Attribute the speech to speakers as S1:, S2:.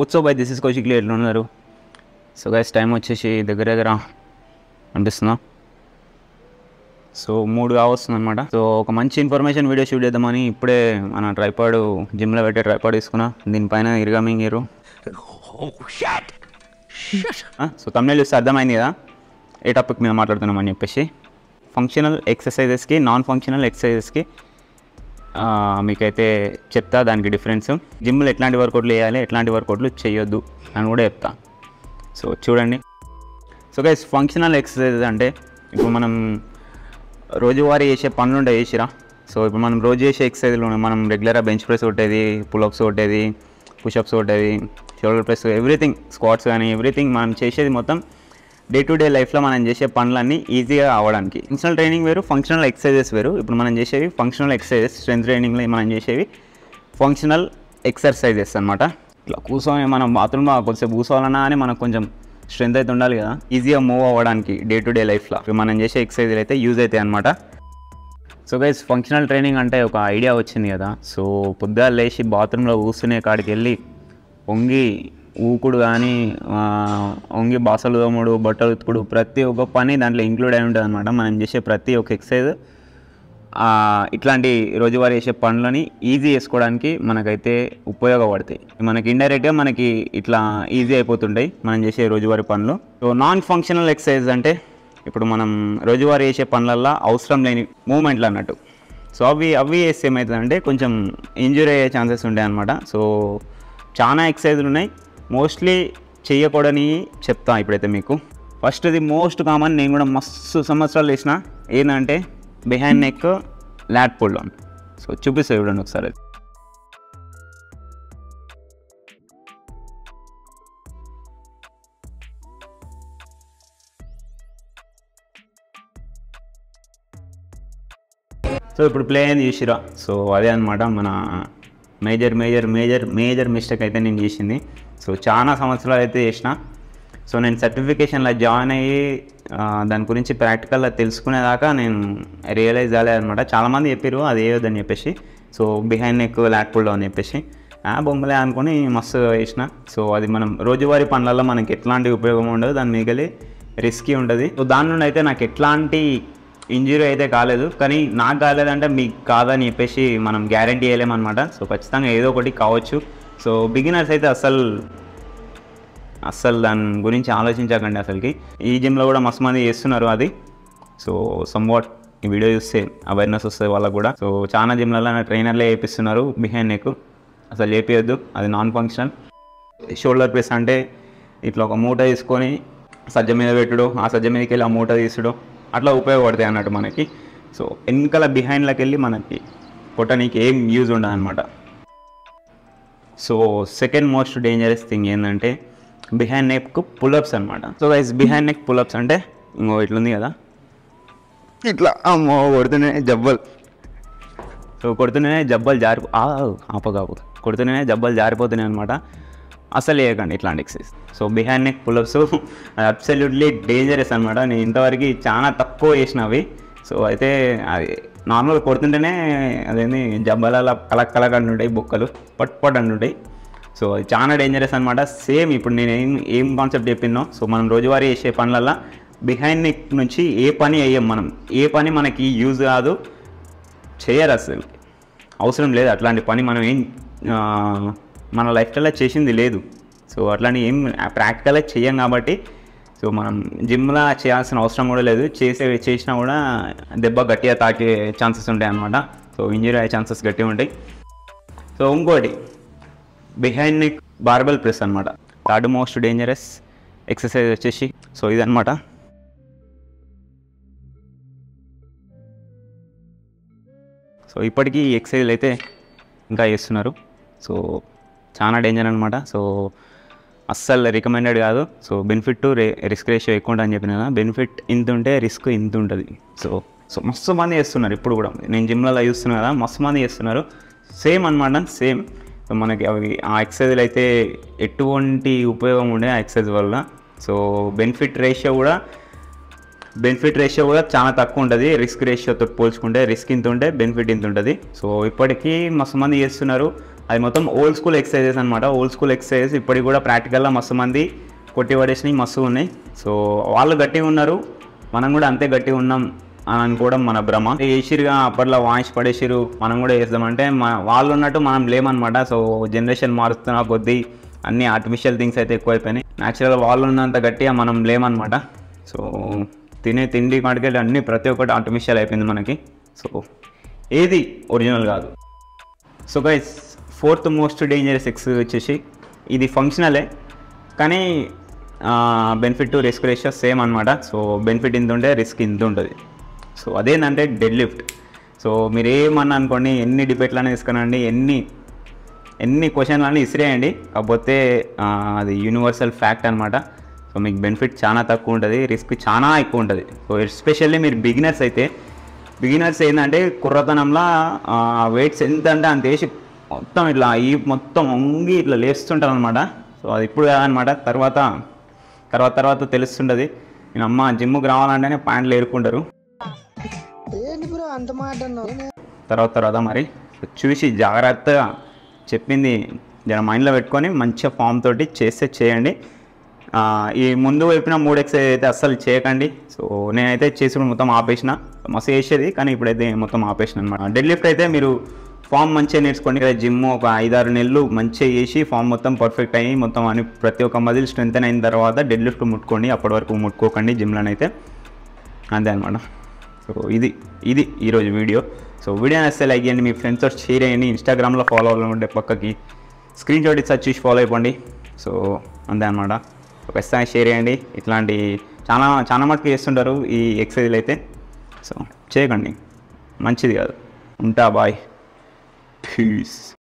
S1: ఓట్సో by this is కోచిక్లీ ఉన్నారు so guys time వచ్చేసి దగ్గర దగ్గర అనిపిస్తుందా సో మూడు కావస్తుంది అనమాట సో ఒక మంచి ఇన్ఫర్మేషన్ వీడియో షూట్ చేద్దామని ఇప్పుడే మన ట్రైపాడ్ జిమ్లో పెట్టే ట్రైపాడ్ తీసుకున్నా దీనిపైన ఇరుగమింగ్ ఇరు సో తమిళ చూస్తే అర్థమైంది కదా ఏ టాపిక్ మీద మాట్లాడుతున్నామని చెప్పేసి ఫంక్షనల్ ఎక్సర్సైజెస్కి నాన్ ఫంక్షనల్ ఎక్సర్సైజెస్కి మీకైతే చెప్తా దానికి డిఫరెన్స్ జిమ్లో ఎట్లాంటి వర్కౌట్లు వేయాలి ఎట్లాంటి వర్కౌట్లు చేయొద్దు అని కూడా చెప్తా సో చూడండి సో గైస్ ఫంక్షనల్ ఎక్సర్సైజ్ అంటే ఇప్పుడు మనం రోజువారీ చేసే పనులు ఉంటాయి చేసిరా సో ఇప్పుడు మనం రోజు చేసే ఎక్సర్సైజ్లు మనం రెగ్యులర్గా బెంచ్ ప్రెస్ కొట్టేది పులప్స్ కొట్టేది పుషప్స్ కొట్టేది షోల్డర్ ప్రెస్ ఎవ్రీథింగ్ స్క్వాట్స్ కానీ ఎవ్రీథింగ్ మనం చేసేది మొత్తం డే టు డే లైఫ్లో మనం చేసే పనులన్నీ ఈజీగా అవడానికి ఫంక్షనల్ ట్రైనింగ్ వేరు ఫంక్షనల్ ఎక్సర్సైజెస్ వేరు ఇప్పుడు మనం చేసేవి ఫంక్షనల్ ఎక్సర్సైజెస్ స్ట్రెంత్ ట్రైనింగ్లో మనం చేసేవి ఫంక్షనల్ ఎక్సర్సైజెస్ అనమాట ఇట్లా కూర్చొని మనం బాత్రూమ్లో కొద్దిసేపు కూర్చోవాలన్నా అని మనకు కొంచెం స్ట్రెంత్ అయితే ఉండాలి కదా ఈజీగా మూవ్ అవ్వడానికి డే టు డే లైఫ్లో మనం చేసే ఎక్సర్సైజ్లు అయితే యూజ్ అవుతాయి అనమాట సో గైస్ ఫంక్షనల్ ట్రైనింగ్ అంటే ఒక ఐడియా వచ్చింది కదా సో పొద్దుగా లేచి బాత్రూంలో కూర్చునే కాడికి వెళ్ళి పొంగి ఊకుడు కానీ వంగి బాసలు తోముడు బట్టలు ఉతుకుడు ప్రతి ఒక్క పని దాంట్లో ఇంక్లూడ్ అయి ఉంటుంది అనమాట మనం చేసే ప్రతి ఒక్క ఎక్సైజ్ ఇట్లాంటి రోజువారీ చేసే పనులని ఈజీ చేసుకోవడానికి మనకైతే ఉపయోగపడతాయి మనకి ఇండైరెక్ట్గా మనకి ఇట్లా ఈజీ అయిపోతుంటాయి మనం చేసే రోజువారీ పనులు సో నాన్ ఫంక్షనల్ ఎక్సర్సైజ్ అంటే ఇప్పుడు మనం రోజువారీ చేసే పనులల్లో అవసరం లేని మూమెంట్లు అన్నట్టు సో అవి అవి చేస్తే ఏమవుతుందంటే కొంచెం ఇంజూరీ అయ్యే ఛాన్సెస్ ఉంటాయి అనమాట సో చాలా ఎక్సర్సైజ్లు ఉన్నాయి మోస్ట్లీ చేయకూడని చెప్తాను ఇప్పుడైతే మీకు ఫస్ట్ ఇది మోస్ట్ కామన్ నేను కూడా మస్తు సంవత్సరాలు చేసిన ఏంటంటే behind neck lat pull down so చూపిస్తా చూడండి ఒకసారి సో ఇప్పుడు ప్లే అయింది చూసిరా సో అదే అనమాట మన major major major major mistake అయితే నేను చేసింది సో చాలా సంవత్సరాలు అయితే చేసిన సో నేను సర్టిఫికేషన్లో జాయిన్ అయ్యి దాని గురించి ప్రాక్టికల్గా తెలుసుకునేదాకా నేను రియలైజ్ అవ్వలేదనమాట చాలామంది చెప్పారు అది ఏదని చెప్పేసి so behind neck lat pull అని చెప్పేసి ఆ బొమ్మలే అనుకుని మస్తు వేసిన సో అది మనం రోజువారి పనులలో మనకి ఎట్లాంటి ఉపయోగం ఉండదు దాని మిగిలి రిస్కీ ఉంటుంది సో దాని నుండి అయితే నాకు ఎట్లాంటి ఇంజురీ అయితే కాలేదు కానీ నాకు కాలేదంటే మీకు కాదని చెప్పేసి మనం గ్యారంటీ వేయలేమన్నమాట సో ఖచ్చితంగా ఏదో ఒకటి కావచ్చు సో బిగినర్స్ అయితే అస్సలు అస్సలు దాని గురించి ఆలోచించకండి అసలుకి ఈ జిమ్లో కూడా మస్తు మంది చేస్తున్నారు అది సో వాట్ ఈ వీడియో చూస్తే అవేర్నెస్ వస్తుంది వాళ్ళకు కూడా సో చాలా జిమ్లలో ట్రైనర్లే వేపిస్తున్నారు బిహైండ్ నెక్ అసలు చేపియొద్దు అది నాన్ ఫంక్షనల్ షోల్డర్ ప్రెస్ అంటే ఇట్లా ఒక మూట తీసుకొని సజ్జ మీద పెట్టుడు ఆ సజ్జ మీదకి వెళ్ళి ఆ మూట తీసుడు అట్లా ఉపయోగపడతాయి అన్నట్టు మనకి సో వెనకాల బిహైండ్లోకి వెళ్ళి మనకి కొట్టడానికి ఏం యూజ్ ఉండదు అనమాట so second most dangerous thing ఏంటంటే బిహైండ్ నెక్ పులప్స్ అనమాట so guys behind neck pullups అంటే ఇంకో ఇట్లుంది కదా ఇట్లా అమ్మో కొడుతూనే జబ్బలు సో కొడుతూనే జబ్బలు జారి ఆపగాపు కొడుతూనే జబ్బలు జారిపోతున్నాయి అనమాట అసలు వేయకండి ఇట్లాంటి exercise so behind neck pullups absolutely dangerous అనమాట నేను ఇంతవరకు చాలా తక్కువ చేసిన అవి సో అయితే అది నార్మల్ కొడుతుంటేనే అదేంది జబ్బలాల కలక్ కలక్ అంటుంటాయి బొక్కలు పట్ పట్ అంటుంటాయి సో అది చాలా డేంజరస్ అనమాట సేమ్ ఇప్పుడు నేను ఏం ఏం కాన్సెప్ట్ చెప్పిందో సో మనం రోజువారీ చేసే పనులల్లో బిహైండ్ నెక్ నుంచి ఏ పని వేయం మనం ఏ పని మనకి యూజ్ కాదు చేయరు అసలు అవసరం లేదు అట్లాంటి పని మనం ఏం మన లైఫ్ చేసింది లేదు సో అట్లాంటి ఏం ప్రాక్టికల్గా చేయం కాబట్టి సో మనం జిమ్లా చేయాల్సిన అవసరం కూడా లేదు చేసే చేసినా కూడా దెబ్బ గట్టిగా తాకే ఛాన్సెస్ ఉంటాయి అనమాట సో ఇంజరీ అయ్యే ఛాన్సెస్ గట్టిగా ఉంటాయి సో ఇంకోటి బిహైండ్ నెక్ బార్బెల్ ప్రెస్ అనమాట థర్డ్ మోస్ట్ డేంజరస్ ఎక్సర్సైజ్ వచ్చేసి సో ఇదనమాట సో ఇప్పటికీ ఎక్సర్సైజ్లు అయితే ఇంకా చేస్తున్నారు సో చాలా డేంజర్ అనమాట సో అస్సలు రికమెండెడ్ కాదు సో బెనిఫిట్ టు రే రిస్క్ రేషియో ఎక్కువ ఉంటుంది అని చెప్పిన కదా బెనిఫిట్ ఇంత ఉంటే రిస్క్ ఇంత ఉంటుంది సో సో మస్తు మంది చేస్తున్నారు ఇప్పుడు కూడా నేను జిమ్లలో చూస్తున్నా కదా మస్తు మంది చేస్తున్నారు సేమ్ అనమాట సేమ్ సో మనకి అవి ఆ ఎక్సర్సైజ్లు అయితే ఎటువంటి ఉపయోగం ఉండే ఆ ఎక్సర్సైజ్ వల్ల సో బెనిఫిట్ రేషియో కూడా బెనిఫిట్ రేషియో కూడా చాలా తక్కువ ఉంటుంది రిస్క్ రేషియోతో పోల్చుకుంటే రిస్క్ ఇంత ఉంటే బెనిఫిట్ ఇంత ఉంటుంది సో ఇప్పటికీ మస్తు మంది చేస్తున్నారు అది మొత్తం ఓల్డ్ స్కూల్ ఎక్సర్సైజెస్ అనమాట ఓల్డ్ స్కూల్ ఎక్సర్సైజెస్ ఇప్పటికి కూడా ప్రాక్టికల్గా మస్తు మంది కొట్టి పడేసినవి మస్తు ఉన్నాయి సో వాళ్ళు గట్టిగా ఉన్నారు మనం కూడా అంతే గట్టిగా ఉన్నాం అని అనుకోవడం మన భ్రమ వేసిరుగా అప్పట్లో వాయిస్ పడేసిరు మనం కూడా వేస్తామంటే వాళ్ళు ఉన్నట్టు మనం లేమనమాట సో జనరేషన్ మారుస్తున్న కొద్దీ అన్ని ఆర్టిఫిషియల్ థింగ్స్ అయితే ఎక్కువైపోయినాయి న్యాచురల్ వాళ్ళు ఉన్నంత గట్టిగా మనం లేమనమాట సో తినే తిండి కాడికెళ్ళి అన్నీ ప్రతి ఒక్కటి ఆర్టిఫిషియల్ అయిపోయింది మనకి సో ఏది ఒరిజినల్ కాదు so guys fourth most dangerous ex వచ్చేసి ఇది ఫంక్షనలే కానీ benefit to risk ratio same అనమాట సో బెనిఫిట్ ఇంత ఉంటే రిస్క్ ఇంత ఉంటుంది సో అదేంటంటే డెడ్ లిఫ్ట్ సో మీరు ఏమన్నా అనుకోండి ఎన్ని డిబేట్లనే తీసుకునండి ఎన్ని ఎన్ని క్వశ్చన్లన్నీ ఇసిరేయండి కాకపోతే అది యూనివర్సల్ ఫ్యాక్ట్ అనమాట సో మీకు బెనిఫిట్ చాలా తక్కువ ఉంటుంది రిస్క్ చాలా ఎక్కువ ఉంటుంది సో ఎస్పెషల్లీ మీరు బిగినర్స్ అయితే బిగినర్స్ ఏంటంటే కుర్రతనంలో వెయిట్స్ ఎంత అంటే అంత వేసి మొత్తం ఇట్లా ఈ మొత్తం వంగి ఇట్లా లేస్తుంటాను అనమాట సో అది ఇప్పుడు కాదనమాట తర్వాత తర్వాత తర్వాత తెలుస్తుండది నేను అమ్మ జిమ్కి రావాలంటేనే ప్యాంట్లు ఏరుకుంటారు తర్వాత తర్వాత మరి చూసి జాగ్రత్తగా చెప్పింది జర మైండ్లో పెట్టుకొని మంచిగా ఫామ్ తోటి చేస్తే చేయండి ఈ ముందు చెప్పిన మూడు ఎక్సైజ్ అయితే అస్సలు చేయకండి సో నేనైతే చేసి మొత్తం ఆపేసిన మస్తు చేసేది కానీ ఇప్పుడైతే మొత్తం ఆపేసిన అనమాట డెడ్ లిఫ్ట్ అయితే మీరు ఫామ్ మంచిగా నేర్చుకోండి జిమ్ ఒక ఐదారు నెలలు మంచిగా చేసి ఫామ్ మొత్తం పర్ఫెక్ట్ అయ్యి మొత్తం అని ప్రతి ఒక్క మజిల్ స్ట్రెంత్ అయిన తర్వాత డెడ్ లిఫ్ట్ ముట్టుకోండి అప్పటి వరకు ముట్టుకోకండి జిమ్లోనైతే అంతే అనమాట సో ఇది ఇది ఈరోజు వీడియో సో వీడియో నచ్చే లైక్ చేయండి మీ ఫ్రెండ్స్తో షేర్ చేయండి ఇన్స్టాగ్రామ్లో ఫాలో అవ్వాలంటే పక్కకి స్క్రీన్ షాట్ ఇచ్చి చూసి ఫాలో అయిపోండి సో అంతే అనమాట ఖచ్చితంగా షేర్ చేయండి ఇట్లాంటి చాలా చాలా మటుకు చేస్తుంటారు ఈ ఎక్సైజ్లు అయితే సో చేయకండి మంచిది కాదు ఉంటా బాయ్ Peace.